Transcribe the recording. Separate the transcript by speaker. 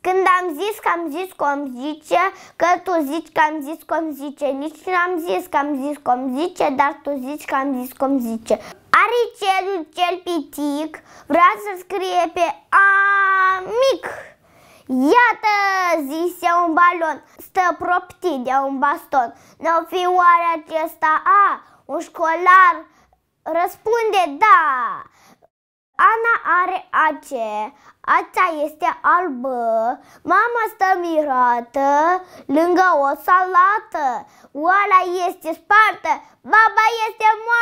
Speaker 1: Când am zis că am zis
Speaker 2: cum zice, că tu zici că am zis cum zice, nici nu am zis că am zis cum zice, dar tu zici că am zis cum zice. Are celul cel pitic, vrea să scrie pe A mic. Iată, zise un balon, stă proptit de un baston. Nu fi oare acesta A, un școlar? Răspunde da are ace, acea este albă. Mama stă mirată lângă o salată. Oala este spartă, baba este moartă.